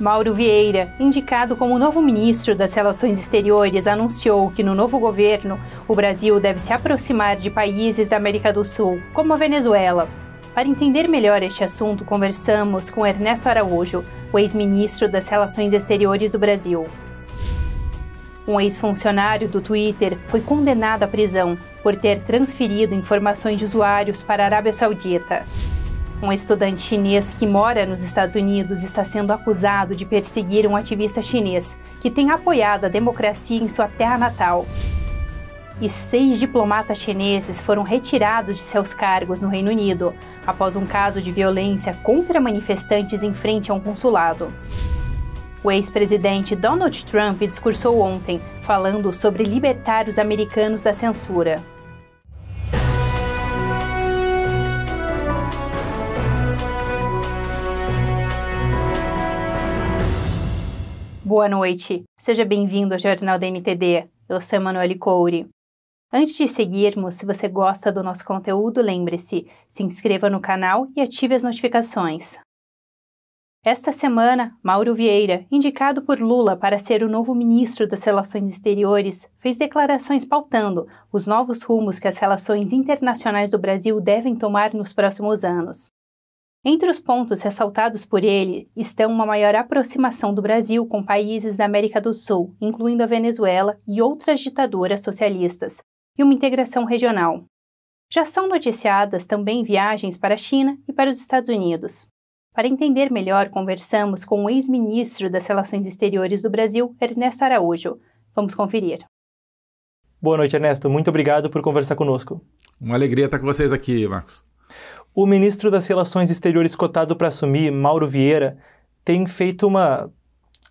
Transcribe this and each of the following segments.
Mauro Vieira, indicado como novo ministro das Relações Exteriores, anunciou que no novo governo o Brasil deve se aproximar de países da América do Sul, como a Venezuela. Para entender melhor este assunto, conversamos com Ernesto Araújo, o ex-ministro das Relações Exteriores do Brasil. Um ex-funcionário do Twitter foi condenado à prisão por ter transferido informações de usuários para a Arábia Saudita. Um estudante chinês que mora nos Estados Unidos está sendo acusado de perseguir um ativista chinês que tem apoiado a democracia em sua terra natal. E seis diplomatas chineses foram retirados de seus cargos no Reino Unido após um caso de violência contra manifestantes em frente a um consulado. O ex-presidente Donald Trump discursou ontem, falando sobre libertar os americanos da censura. Boa noite. Seja bem-vindo ao Jornal da NTD. Eu sou Emanuele Couri. Antes de seguirmos, se você gosta do nosso conteúdo, lembre-se, se inscreva no canal e ative as notificações. Esta semana, Mauro Vieira, indicado por Lula para ser o novo ministro das Relações Exteriores, fez declarações pautando os novos rumos que as relações internacionais do Brasil devem tomar nos próximos anos. Entre os pontos ressaltados por ele estão uma maior aproximação do Brasil com países da América do Sul, incluindo a Venezuela e outras ditaduras socialistas, e uma integração regional. Já são noticiadas também viagens para a China e para os Estados Unidos. Para entender melhor, conversamos com o ex-ministro das Relações Exteriores do Brasil, Ernesto Araújo. Vamos conferir. Boa noite, Ernesto. Muito obrigado por conversar conosco. Uma alegria estar com vocês aqui, Marcos. O ministro das Relações Exteriores cotado para assumir, Mauro Vieira, tem feito uma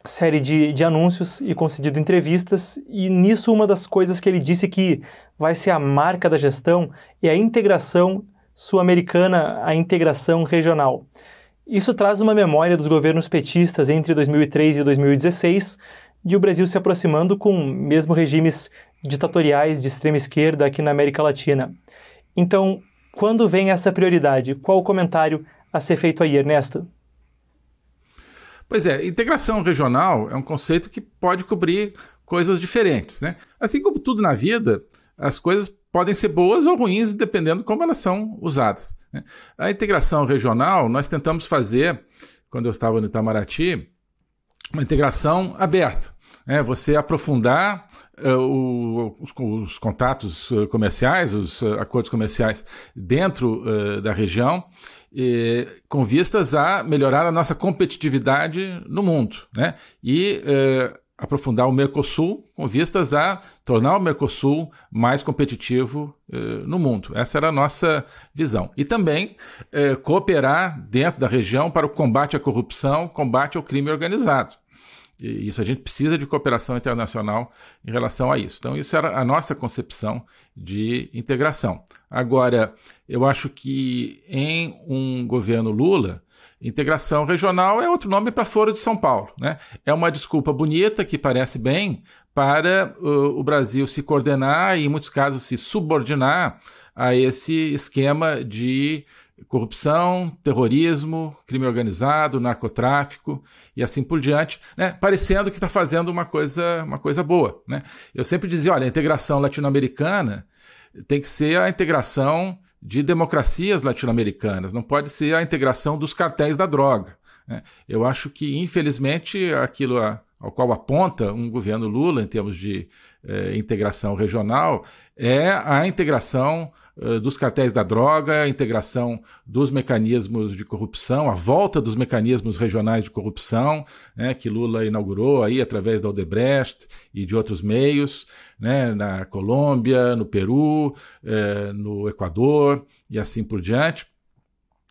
série de, de anúncios e concedido entrevistas, e nisso uma das coisas que ele disse que vai ser a marca da gestão é a integração sul-americana, a integração regional. Isso traz uma memória dos governos petistas entre 2003 e 2016, de o Brasil se aproximando com mesmo regimes ditatoriais de extrema esquerda aqui na América Latina. Então, quando vem essa prioridade? Qual o comentário a ser feito aí, Ernesto? Pois é, integração regional é um conceito que pode cobrir coisas diferentes, né? Assim como tudo na vida, as coisas podem ser boas ou ruins dependendo como elas são usadas. Né? A integração regional nós tentamos fazer quando eu estava no Itamaraty uma integração aberta é você aprofundar uh, o, os, os, contatos eh, comerciais, os uh, acordos comerciais dentro uh, da região, e, com vistas a melhorar a nossa competitividade no mundo, né? E aprofundar o Mercosul com vistas a tornar o Mercosul mais competitivo no mundo. Essa era a nossa visão. E também cooperar dentro da região para o combate à corrupção, combate ao crime organizado isso a gente precisa de cooperação internacional em relação a isso. Então, isso era a nossa concepção de integração. Agora, eu acho que em um governo Lula, integração regional é outro nome para fora de São Paulo. Né? É uma desculpa bonita que parece bem para o Brasil se coordenar e, em muitos casos, se subordinar a esse esquema de corrupção, terrorismo, crime organizado, narcotráfico e assim por diante, né? parecendo que está fazendo uma coisa, uma coisa boa. Né? Eu sempre dizia, olha, a integração latino-americana tem que ser a integração de democracias latino-americanas, não pode ser a integração dos cartéis da droga. Né? Eu acho que, infelizmente, aquilo ao qual aponta um governo Lula em termos de eh, integração regional é a integração eh, dos cartéis da droga, a integração dos mecanismos de corrupção, a volta dos mecanismos regionais de corrupção, né, que Lula inaugurou aí através da Odebrecht e de outros meios, né, na Colômbia, no Peru, eh, no Equador e assim por diante.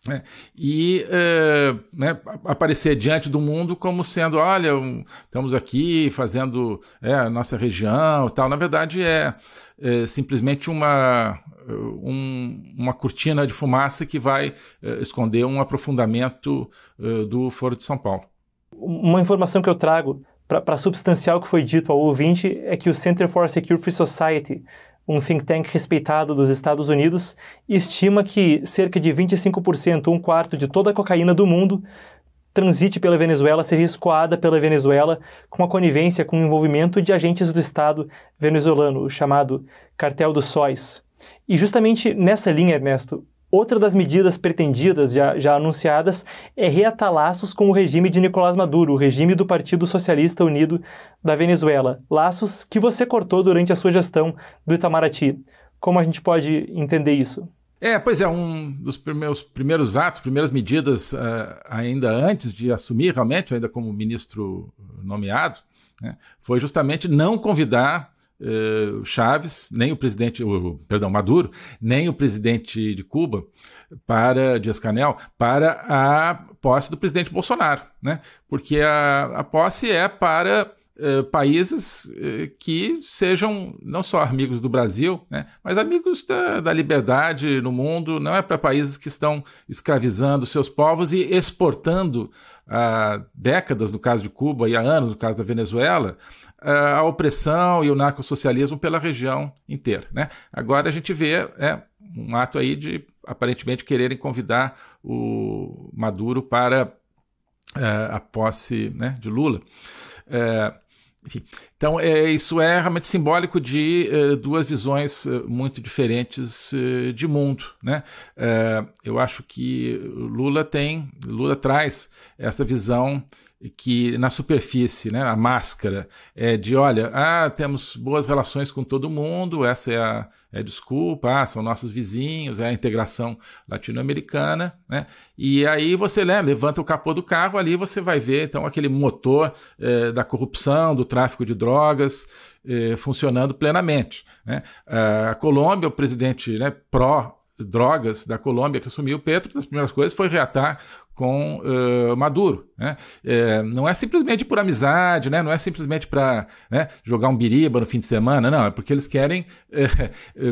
Né? E é, né, aparecer diante do mundo como sendo, olha, um, estamos aqui fazendo é, a nossa região tal. Na verdade, é, é simplesmente uma, um, uma cortina de fumaça que vai eh, esconder um aprofundamento eh, do Foro de São Paulo. Uma informação que eu trago para substanciar o que foi dito ao ouvinte é que o Center for Secure Free Society um think tank respeitado dos Estados Unidos, estima que cerca de 25%, um quarto de toda a cocaína do mundo, transite pela Venezuela, seja escoada pela Venezuela, com a conivência, com o envolvimento de agentes do Estado venezuelano, o chamado Cartel dos Sóis. E justamente nessa linha, Ernesto, Outra das medidas pretendidas, já, já anunciadas, é reatar laços com o regime de Nicolás Maduro, o regime do Partido Socialista Unido da Venezuela. Laços que você cortou durante a sua gestão do Itamaraty. Como a gente pode entender isso? É, pois é, um dos primeiros, primeiros atos, primeiras medidas, uh, ainda antes de assumir realmente, ainda como ministro nomeado, né, foi justamente não convidar uh, Chaves, nem o presidente, o, perdão, Maduro, nem o presidente de Cuba, para Dias-Canel, para a posse do presidente Bolsonaro, né? Porque a, a posse é para Uh, países uh, que sejam não só amigos do Brasil, né, mas amigos da, da, liberdade no mundo, não é para países que estão escravizando seus povos e exportando há ah, décadas, no caso de Cuba, e há anos, no caso da Venezuela, é, a opressão e o narcosocialismo pela região inteira. Né? Agora a gente vê é, um ato aí de aparentemente quererem convidar o Maduro para é, a posse né, de Lula. É, enfim, então é, isso é realmente simbólico de duas visões muito diferentes de mundo, né? eu acho que Lula tem, Lula traz essa visão que na superfície, né, a máscara é de, olha, ah, temos boas relações com todo mundo, essa é a, é desculpa, ah, são nossos vizinhos, é a integração latino-americana, né? E aí você né, levanta o capô do carro, ali você vai ver então aquele motor eh, da corrupção, do tráfico de drogas eh, funcionando plenamente. Né? Ah, a Colômbia, o presidente né, pró drogas da Colômbia que assumiu Petro, das primeiras coisas foi reatar com uh, Maduro. Né? É, não é simplesmente por amizade, né? não é simplesmente para né, jogar um biriba no fim de semana, não. É porque eles querem eh,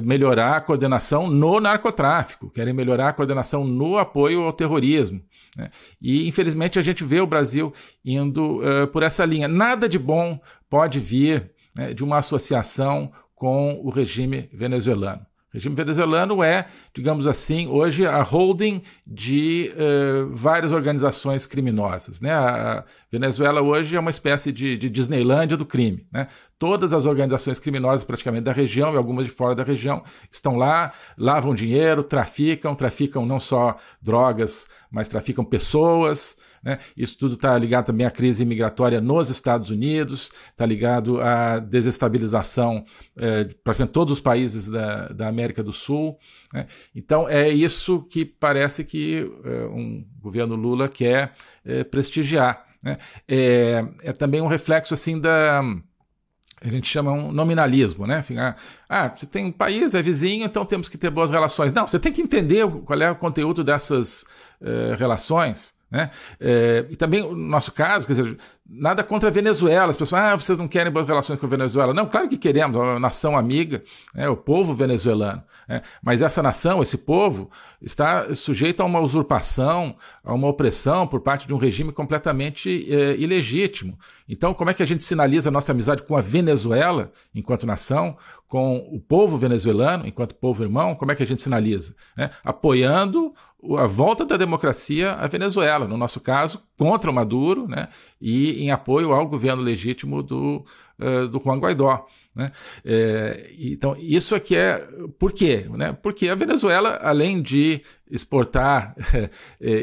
melhorar a coordenação no narcotráfico, querem melhorar a coordenação no apoio ao terrorismo. Né? E, infelizmente, a gente vê o Brasil indo uh, por essa linha. Nada de bom pode vir né, de uma associação com o regime venezuelano. O regime venezuelano é, digamos assim, hoje a holding de uh, várias organizações criminosas. Né? A Venezuela hoje é uma espécie de, de Disneylândia do crime. Né? Todas as organizações criminosas praticamente da região e algumas de fora da região estão lá, lavam dinheiro, traficam, traficam não só drogas, mas traficam pessoas. Né? Isso tudo está ligado também à crise migratória nos Estados Unidos, está ligado à desestabilização é, de praticamente todos os países da, da América do Sul. Né? Então é isso que parece que é, um governo Lula quer é, prestigiar. Né? É, é também um reflexo assim da a gente chama um nominalismo, né? Ah, você tem um país, é vizinho, então temos que ter boas relações. Não, você tem que entender qual é o conteúdo dessas uh, relações. Né? É, e também o no nosso caso, quer dizer, nada contra a Venezuela. As pessoas, ah, vocês não querem boas relações com a Venezuela. Não, claro que queremos, uma nação amiga, né? o povo venezuelano. Né? Mas essa nação, esse povo, está sujeito a uma usurpação, a uma opressão por parte de um regime completamente é, ilegítimo. Então, como é que a gente sinaliza nossa amizade com a Venezuela, enquanto nação, com o povo venezuelano, enquanto povo irmão? Como é que a gente sinaliza? Né? Apoiando a volta da democracia à Venezuela, no nosso caso, contra o Maduro né, e em apoio ao governo legítimo do, uh, do Juan Guaidó. Né? É, então, isso aqui é. Por quê? Né? Porque a Venezuela, além de exportar eh,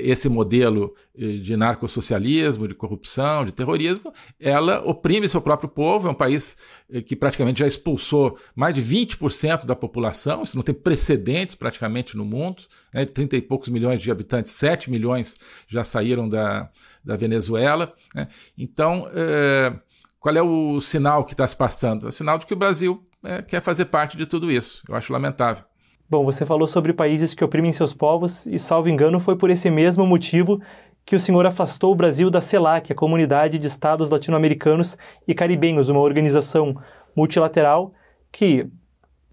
esse modelo eh, de narcosocialismo, de corrupção, de terrorismo, ela oprime seu próprio povo. É um país eh, que praticamente já expulsou mais de 20% da população, isso não tem precedentes praticamente no mundo. Né? 30 e poucos milhões de habitantes, 7 milhões já saíram da, da Venezuela. Né? Então, é, qual é o sinal que está se passando? É o sinal de que o Brasil é, quer fazer parte de tudo isso. Eu acho lamentável. Bom, você falou sobre países que oprimem seus povos e, salvo engano, foi por esse mesmo motivo que o senhor afastou o Brasil da CELAC, a Comunidade de Estados Latino-Americanos e Caribenhos, uma organização multilateral que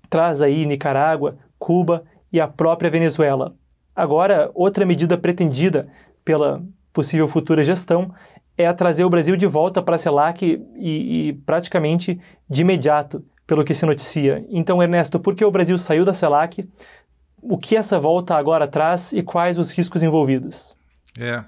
traz aí Nicarágua, Cuba e a própria Venezuela. Agora, outra medida pretendida pela possível futura gestão é trazer o Brasil de volta para a CELAC e, e praticamente de imediato, pelo que se noticia. Então, Ernesto, por que o Brasil saiu da CELAC? O que essa volta agora traz e quais os riscos envolvidos? É,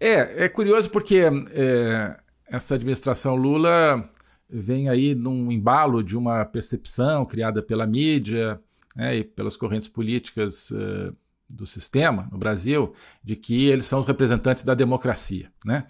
é, é curioso porque é, essa administração Lula vem aí num embalo de uma percepção criada pela mídia né, e pelas correntes políticas. Uh, do sistema no Brasil de que eles são os representantes da democracia. Né?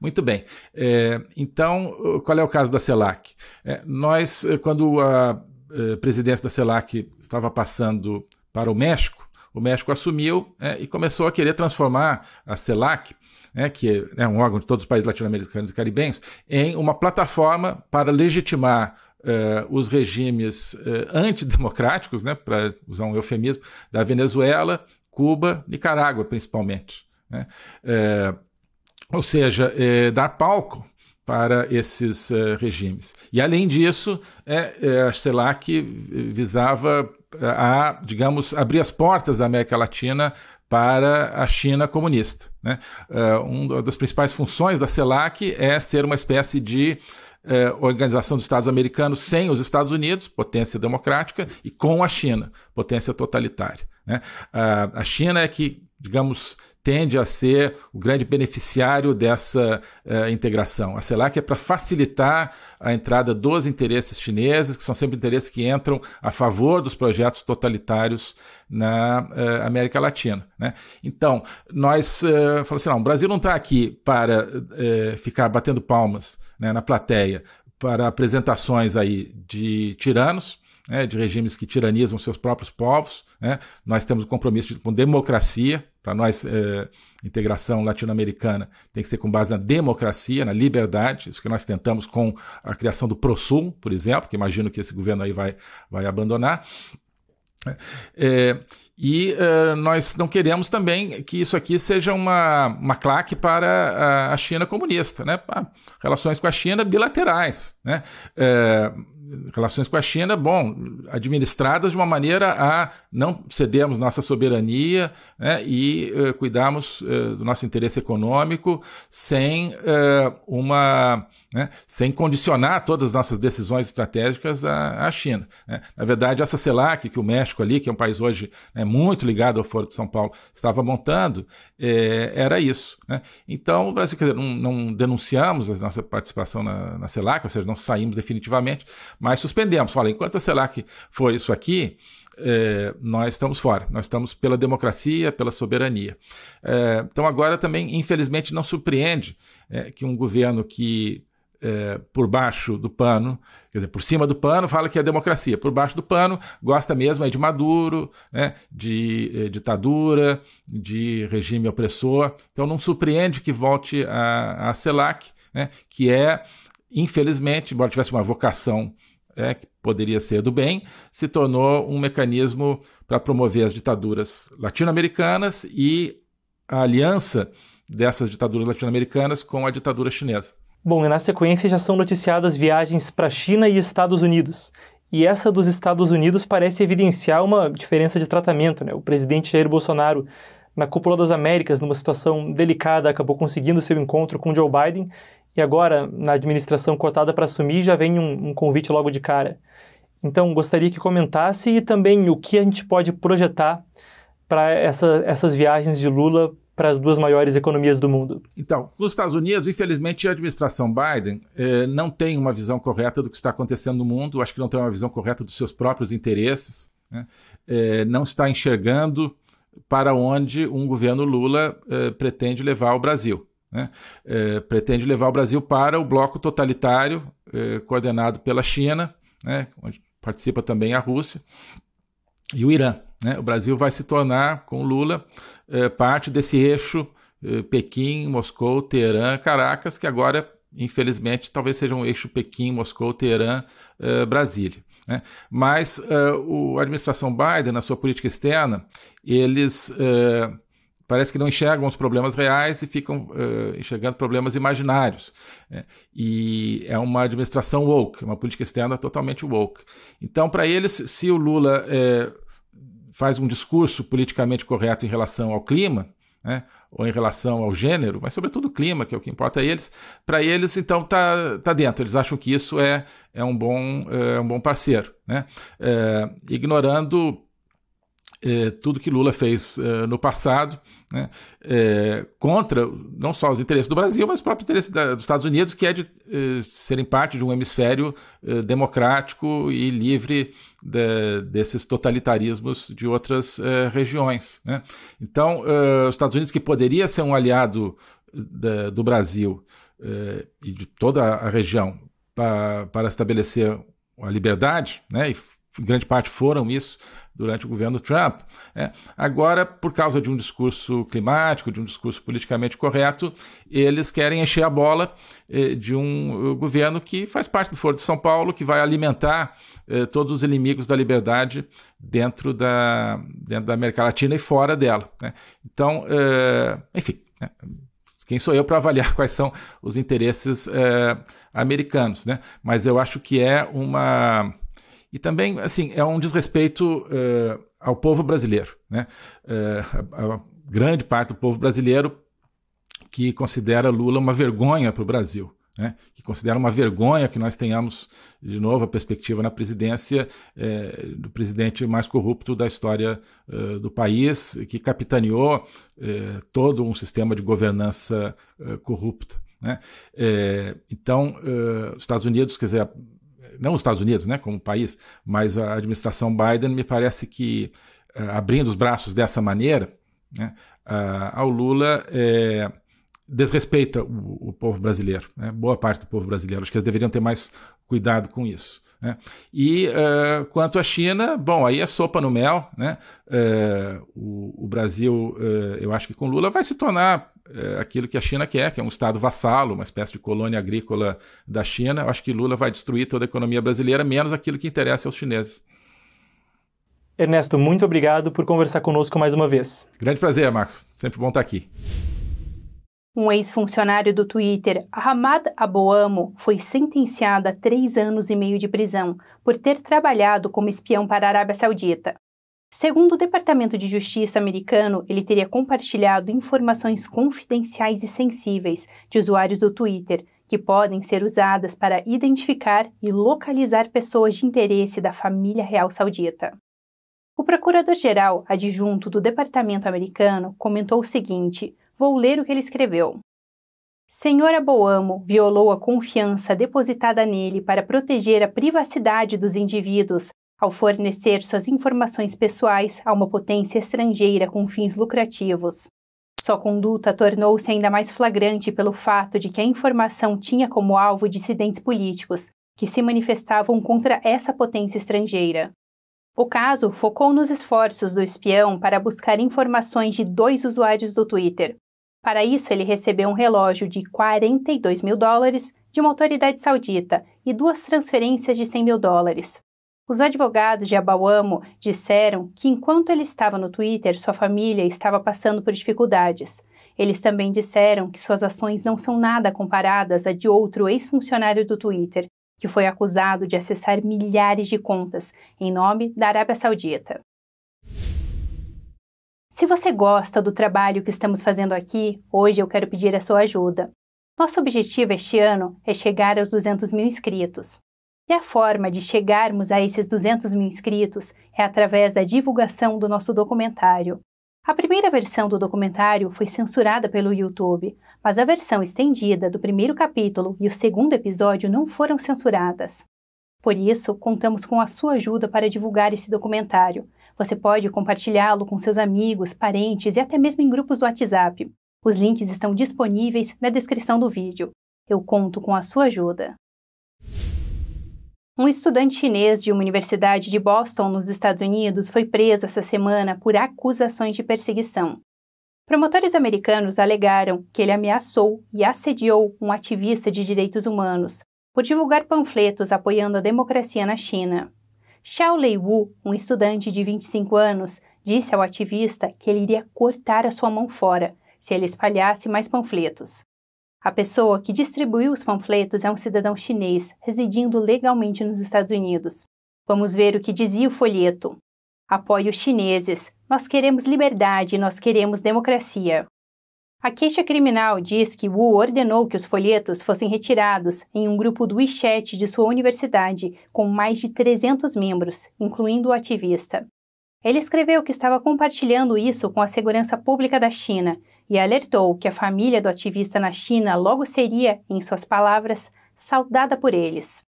Muito bem. É, então, qual é o caso da CELAC? É, nós, eh, quando a eh, presidência da CELAC estava passando para o México, o México assumiu é, e começou a querer transformar a CELAC, né, que é um órgão de todos os países latino-americanos e caribenhos, em uma plataforma para legitimar Uh, os regimes uh, antidemocráticos, né, para usar um eufemismo, da Venezuela, Cuba, Nicarágua principalmente. Né? É, ou seja, é, dar palco para esses uh, regimes. E além disso, é, é, a CELAC visava a, digamos, abrir as portas da América Latina para a China comunista. Né? Uh, é, uma das principais funções da CELAC é ser uma espécie de eh, Organização dos Estados Americanos sem os Estados Unidos, potência democrática, e com a China, potência totalitária. Né? Ah, a China é que, digamos, tende a ser o grande beneficiário dessa uh, integração. A CELAC é para facilitar a entrada dos interesses chineses, que são sempre interesses que entram a favor dos projetos totalitários na uh, América Latina. Né? Então, nós uh, falamos assim: não, o Brasil não está aqui para ficar batendo palmas né, na plateia para apresentações aí de tiranos. Né, de regimes que tiranizam seus próprios povos. Né? Nós temos um compromisso com democracia, para nós, é, integração latino-americana tem que ser com base na democracia, na liberdade, isso que nós tentamos com a criação do ProSul, por exemplo, que imagino que esse governo aí vai, vai abandonar. É, e uh, nós não queremos também que isso aqui seja uma, uma claque para a, China comunista, né? Relações com a China bilaterais, né? É, relações com a China, bom, administradas de uma maneira a não cedermos nossa soberania né, e uh, cuidarmos uh, do nosso interesse econômico sem uh, uma né, sem condicionar todas as nossas decisões estratégicas à, à China. Né. Na verdade, essa CELAC que o México ali, que é um país hoje né, muito ligado ao Foro de São Paulo, estava montando, era isso. Né. Então, o Brasil, quer dizer, não, não, denunciamos a nossa participação na, na CELAC, ou seja, não saímos definitivamente, mas suspendemos. Fala, enquanto a CELAC for isso aqui, é, nós estamos fora. Nós estamos pela democracia, pela soberania. É, então, agora também, infelizmente, não surpreende é, que um governo que é, por baixo do pano, quer dizer, por cima do pano, fala que é democracia. Por baixo do pano, gosta mesmo de Maduro, né, de é, ditadura, de regime opressor. Então não surpreende que volte a, a CELAC, né, que é, infelizmente, embora tivesse uma vocação é, que poderia ser do bem, se tornou um mecanismo para promover as ditaduras latino-americanas e a aliança dessas ditaduras latino-americanas com a ditadura chinesa. Bom, e na sequência já são noticiadas viagens para China e Estados Unidos. E essa dos Estados Unidos parece evidenciar uma diferença de tratamento. Né? O presidente Jair Bolsonaro, na cúpula das Américas, numa situação delicada, acabou conseguindo seu encontro com Joe Biden e agora na administração cotada para assumir já vem um, um, convite logo de cara. Então, gostaria que comentasse e também o que a gente pode projetar para essa, essas viagens de Lula para as duas maiores economias do mundo. Então, nos Estados Unidos, infelizmente, a administração Biden eh, não tem uma visão correta do que está acontecendo no mundo, acho que não tem uma visão correta dos seus próprios interesses, né? eh, não está enxergando para onde um governo Lula eh, pretende levar o Brasil né, é, pretende levar o Brasil para o bloco totalitário é, coordenado pela China, né, onde participa também a Rússia e o Irã. Né? O Brasil vai se tornar, com Lula, é, parte desse eixo Pequim, Moscou, Teherã, Caracas, que agora, infelizmente, talvez seja um eixo Pequim, Moscou, Teherã, Brasília. Né? Mas uh, a administração Biden, na sua política externa, eles uh, parece que não enxergam os problemas reais e ficam uh, enxergando problemas imaginários. Né? E é uma administração woke, é uma política externa totalmente woke. Então, para eles, se o Lula eh, faz um discurso politicamente correto em relação ao clima, né? ou em relação ao gênero, mas sobretudo o clima, que é o que importa a eles, para eles, então, está tá dentro. Eles acham que isso é, é, um, bom, eh, é um bom parceiro, né? É, ignorando é, tudo que Lula fez é, no passado né, é, contra não só os interesses do Brasil, mas o próprio interesse da, dos Estados Unidos, que é de é, serem parte de um hemisfério é, democrático e livre de, desses totalitarismos de outras é, regiões. Né. Então, os Estados Unidos, que poderia ser um aliado da, do Brasil e de toda a região para, para estabelecer a liberdade, né, e em grande parte foram isso, durante o governo Trump. Né? Agora, por causa de um discurso climático, de um discurso politicamente correto, eles querem encher a bola eh, de um eh, governo que faz parte do Foro de São Paulo, que vai alimentar eh, todos os inimigos da liberdade dentro da, dentro da América Latina e fora dela. Né? Então, eh, enfim. Né? quem sou eu para avaliar quais são os interesses eh, americanos, né? Mas eu acho que é uma e também, assim, é um desrespeito uh, ao povo brasileiro, né? Uh, a, a grande parte do povo brasileiro que considera Lula uma vergonha para o Brasil. Né, que considera uma vergonha que nós tenhamos, de novo, a perspectiva na presidência eh, do presidente mais corrupto da história do país, que capitaneou todo um sistema de governança corrupta. Né? então, os Estados Unidos, quer dizer, não os Estados Unidos, né, como país, mas a administração Biden me parece que eh, abrindo os braços dessa maneira né, ao Lula é, desrespeita o, o, povo brasileiro, né, boa parte do povo brasileiro. Acho que eles deveriam ter mais cuidado com isso. Né? E uh, quanto à China, bom, aí é sopa no mel. Né? Uh, o, o, Brasil, uh, eu acho que com Lula vai se tornar é, aquilo que a China quer, que é um Estado vassalo, uma espécie de colônia agrícola da China. Eu acho que Lula vai destruir toda a economia brasileira, menos aquilo que interessa aos chineses. Ernesto, muito obrigado por conversar conosco mais uma vez. Grande prazer, Marcos. Sempre bom estar aqui. Um ex-funcionário do Twitter, Hamad Aboamo, foi sentenciado a três anos e meio de prisão por ter trabalhado como espião para a Arábia Saudita. Segundo o Departamento de Justiça americano, ele teria compartilhado informações confidenciais e sensíveis de usuários do Twitter, que podem ser usadas para identificar e localizar pessoas de interesse da família real saudita. O procurador-geral adjunto do Departamento americano comentou o seguinte: vou ler o que ele escreveu. Senhora Boamo violou a confiança depositada nele para proteger a privacidade dos indivíduos ao fornecer suas informações pessoais a uma potência estrangeira com fins lucrativos. Sua conduta tornou-se ainda mais flagrante pelo fato de que a informação tinha como alvo dissidentes políticos, que se manifestavam contra essa potência estrangeira. O caso focou nos esforços do espião para buscar informações de dois usuários do Twitter. Para isso, ele recebeu um relógio de 42 mil dólares de uma autoridade saudita e duas transferências de 100 mil dólares. Os advogados de Abauamo disseram que enquanto ele estava no Twitter, sua família estava passando por dificuldades. Eles também disseram que suas ações não são nada comparadas a de outro ex-funcionário do Twitter, que foi acusado de acessar milhares de contas em nome da Arábia Saudita. Se você gosta do trabalho que estamos fazendo aqui, hoje eu quero pedir a sua ajuda. Nosso objetivo este ano é chegar aos 200 mil inscritos. E a forma de chegarmos a esses 200 mil inscritos é através da divulgação do nosso documentário. A primeira versão do documentário foi censurada pelo YouTube, mas a versão estendida do primeiro capítulo e o segundo episódio não foram censuradas. Por isso, contamos com a sua ajuda para divulgar esse documentário. Você pode compartilhá-lo com seus amigos, parentes e até mesmo em grupos do WhatsApp. Os links estão disponíveis na descrição do vídeo. Eu conto com a sua ajuda. Um estudante chinês de uma universidade de Boston, nos Estados Unidos, foi preso essa semana por acusações de perseguição. Promotores americanos alegaram que ele ameaçou e assediou um ativista de direitos humanos por divulgar panfletos apoiando a democracia na China. Xiao Lei Wu, um estudante de 25 anos, disse ao ativista que ele iria cortar a sua mão fora se ele espalhasse mais panfletos. A pessoa que distribuiu os panfletos é um cidadão chinês residindo legalmente nos Estados Unidos. Vamos ver o que dizia o folheto. Apoie os chineses. Nós queremos liberdade, nós queremos democracia. A queixa criminal diz que Wu ordenou que os folhetos fossem retirados em um grupo do WeChat de sua universidade, com mais de 300 membros, incluindo o ativista. Ele escreveu que estava compartilhando isso com a segurança pública da China e alertou que a família do ativista na China logo seria, em suas palavras, saudada por eles.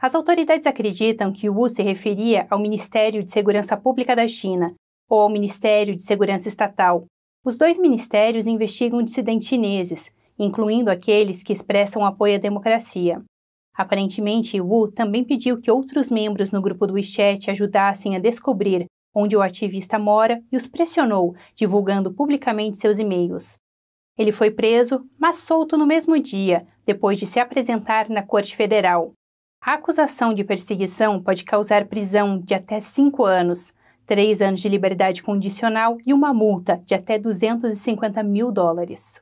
As autoridades acreditam que Wu se referia ao Ministério de Segurança Pública da China ou ao Ministério de Segurança Estatal. Os dois ministérios investigam dissidentes chineses, incluindo aqueles que expressam apoio à democracia. Aparentemente, Wu também pediu que outros membros no grupo do WeChat ajudassem a descobrir onde o ativista mora, e os pressionou, divulgando publicamente seus e-mails. Ele foi preso, mas solto no mesmo dia, depois de se apresentar na Corte Federal. A acusação de perseguição pode causar prisão de até cinco anos, três anos de liberdade condicional e uma multa de até 250 mil dólares.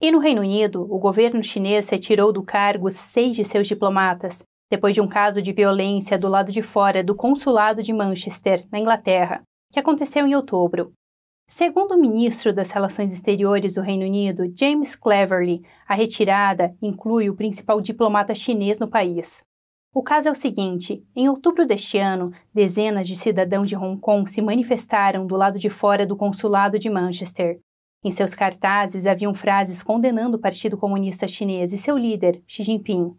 E no Reino Unido, o governo chinês retirou do cargo seis de seus diplomatas, depois de um caso de violência do lado de fora do consulado de Manchester, na Inglaterra, que aconteceu em outubro. Segundo o ministro das Relações Exteriores do Reino Unido, James Cleverly, a retirada inclui o principal diplomata chinês no país. O caso é o seguinte: em outubro deste ano, dezenas de cidadãos de Hong Kong se manifestaram do lado de fora do consulado de Manchester. Em seus cartazes haviam frases condenando o Partido Comunista Chinês e seu líder, Xi Jinping,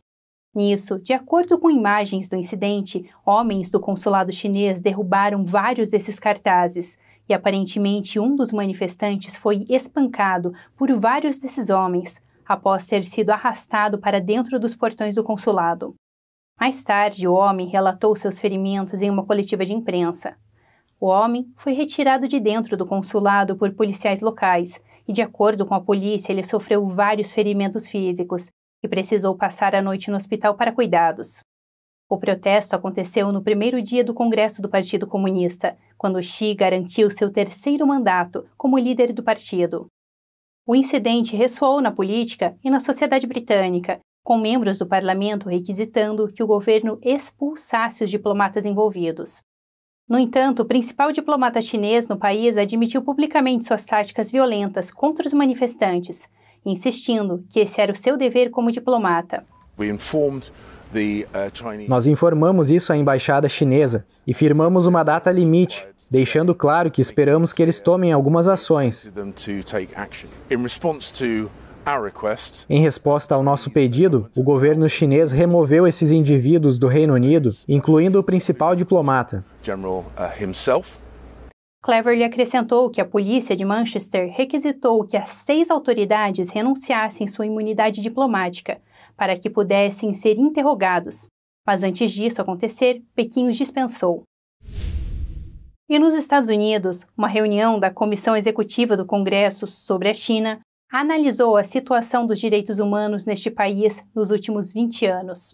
Nisso, de acordo com imagens do incidente, homens do consulado chinês derrubaram vários desses cartazes e aparentemente um dos manifestantes foi espancado por vários desses homens após ter sido arrastado para dentro dos portões do consulado. Mais tarde, o homem relatou seus ferimentos em uma coletiva de imprensa. O homem foi retirado de dentro do consulado por policiais locais e, de acordo com a polícia, ele sofreu vários ferimentos físicos e precisou passar a noite no hospital para cuidados. O protesto aconteceu no primeiro dia do Congresso do Partido Comunista, quando Xi garantiu seu terceiro mandato como líder do partido. O incidente ressoou na política e na sociedade britânica, com membros do parlamento requisitando que o governo expulsasse os diplomatas envolvidos. No entanto, o principal diplomata chinês no país admitiu publicamente suas táticas violentas contra os manifestantes, insistindo que esse era o seu dever como diplomata. Uh, Nós informamos isso à embaixada chinesa e firmamos uma data limite, deixando claro que esperamos que eles tomem algumas ações. Em resposta ao nosso pedido, o governo chinês removeu esses indivíduos do Reino Unido, incluindo o principal diplomata. Uh, Cleverly acrescentou que a polícia de Manchester requisitou que as seis autoridades renunciassem sua imunidade diplomática para que pudessem ser interrogados, mas antes disso acontecer, Pequim os dispensou. E nos Estados Unidos, uma reunião da Comissão Executiva do Congresso sobre a China analisou a situação dos direitos humanos neste país nos últimos 20 anos.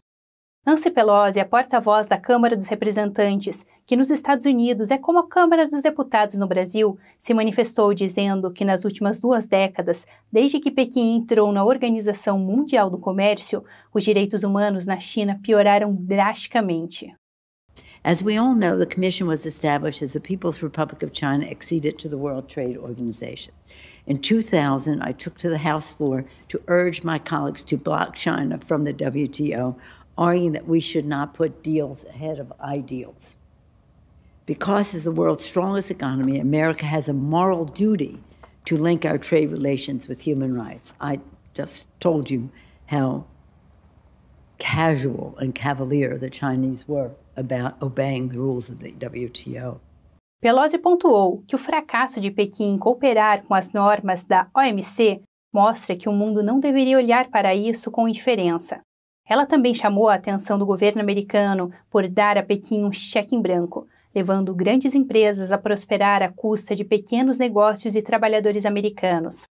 Nancy Pelosi é porta-voz da Câmara dos Representantes, que nos Estados Unidos é como a Câmara dos Deputados no Brasil, se manifestou dizendo que nas últimas duas décadas, desde que Pequim entrou na Organização Mundial do Comércio, os direitos humanos na China pioraram drasticamente. As we all know, the commission was established as the People's Republic of China acceded to the World Trade Organization. In 2000, I took to the House floor to urge my colleagues to block China from the WTO arguing that we should not put deals ahead of ideals. Because, as the world's strongest economy, America has a moral duty to link our trade relations with human rights. I just told you how casual and cavalier the Chinese were about obeying the rules of the WTO. Pelosi pontuou que o fracasso de Pequim em cooperar com as normas da OMC mostra que o mundo não deveria olhar para isso com indiferença. Ela também chamou a atenção do governo americano por dar a Pequim um cheque em branco, levando grandes empresas a prosperar à custa de pequenos negócios e trabalhadores americanos.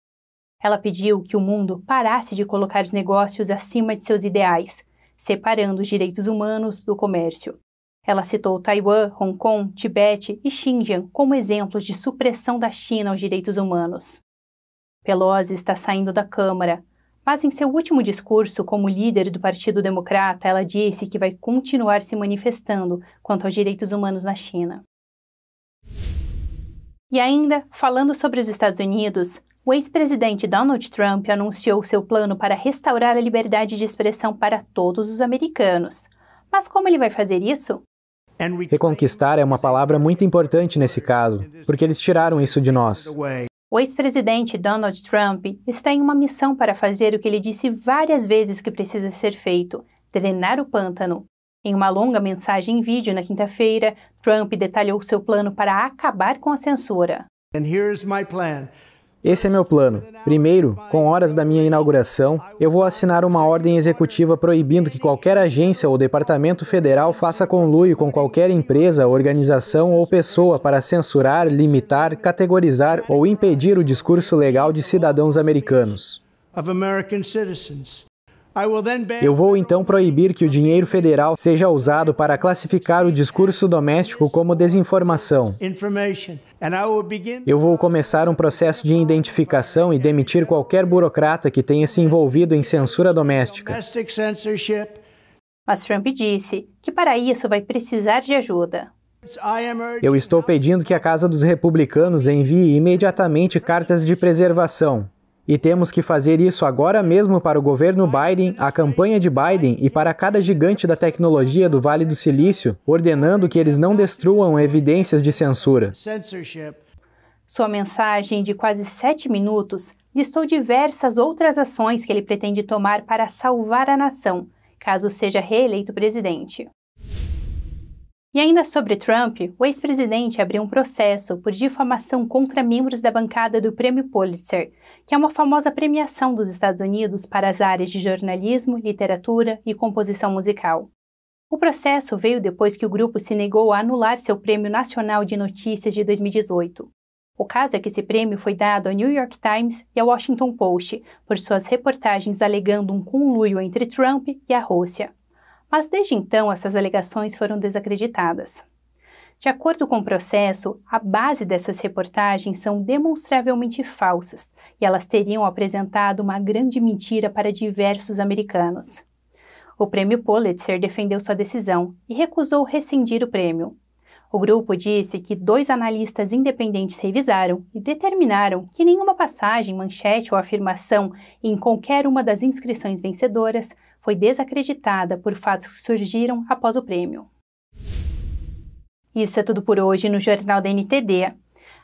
Ela pediu que o mundo parasse de colocar os negócios acima de seus ideais, separando os direitos humanos do comércio. Ela citou Taiwan, Hong Kong, Tibete e Xinjiang como exemplos de supressão da China aos direitos humanos. Pelosi está saindo da Câmara, mas em seu último discurso como líder do Partido Democrata, ela disse que vai continuar se manifestando quanto aos direitos humanos na China. E ainda, falando sobre os Estados Unidos, o ex-presidente Donald Trump anunciou seu plano para restaurar a liberdade de expressão para todos os americanos. Mas como ele vai fazer isso? Reconquistar é uma palavra muito importante nesse caso, porque eles tiraram isso de nós. O ex-presidente Donald Trump está em uma missão para fazer o que ele disse várias vezes que precisa ser feito: drenar o pântano. Em uma longa mensagem em vídeo na quinta-feira, Trump detalhou seu plano para acabar com a censura. And here's my plan. Esse é meu plano. Primeiro, com horas da minha inauguração, eu vou assinar uma ordem executiva proibindo que qualquer agência ou departamento federal faça conluio com qualquer empresa, organização ou pessoa para censurar, limitar, categorizar ou impedir o discurso legal de cidadãos americanos. Eu vou então proibir que o dinheiro federal seja usado para classificar o discurso doméstico como desinformação. Eu vou começar um processo de identificação e demitir qualquer burocrata que tenha se envolvido em censura doméstica. Mas Trump disse que para isso vai precisar de ajuda. Eu estou pedindo que a Casa dos Republicanos envie imediatamente cartas de preservação. E temos que fazer isso agora mesmo para o governo Biden, a campanha de Biden e para cada gigante da tecnologia do Vale do Silício, ordenando que eles não destruam evidências de censura. Sua mensagem de quase sete minutos listou diversas outras ações que ele pretende tomar para salvar a nação, caso seja reeleito presidente. E ainda sobre Trump, o ex-presidente abriu um processo por difamação contra membros da bancada do Prêmio Pulitzer, que é uma famosa premiação dos Estados Unidos para as áreas de jornalismo, literatura e composição musical. O processo veio depois que o grupo se negou a anular seu Prêmio Nacional de Notícias de 2018. O caso é que esse prêmio foi dado ao New York Times e ao Washington Post por suas reportagens alegando um conluio entre Trump e a Rússia. Mas desde então, essas alegações foram desacreditadas. De acordo com o processo, a base dessas reportagens são demonstravelmente falsas e elas teriam apresentado uma grande mentira para diversos americanos. O prêmio Pulitzer defendeu sua decisão e recusou rescindir o prêmio, o grupo disse que dois analistas independentes revisaram e determinaram que nenhuma passagem, manchete ou afirmação em qualquer uma das inscrições vencedoras foi desacreditada por fatos que surgiram após o prêmio. Isso é tudo por hoje no Jornal da NTD.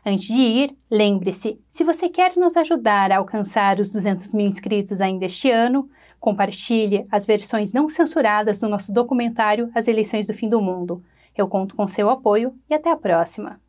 Antes de ir, lembre-se: se você quer nos ajudar a alcançar os 200 mil inscritos ainda este ano, compartilhe as versões não censuradas do nosso documentário As Eleições do Fim do Mundo eu conto com seu apoio e até a próxima!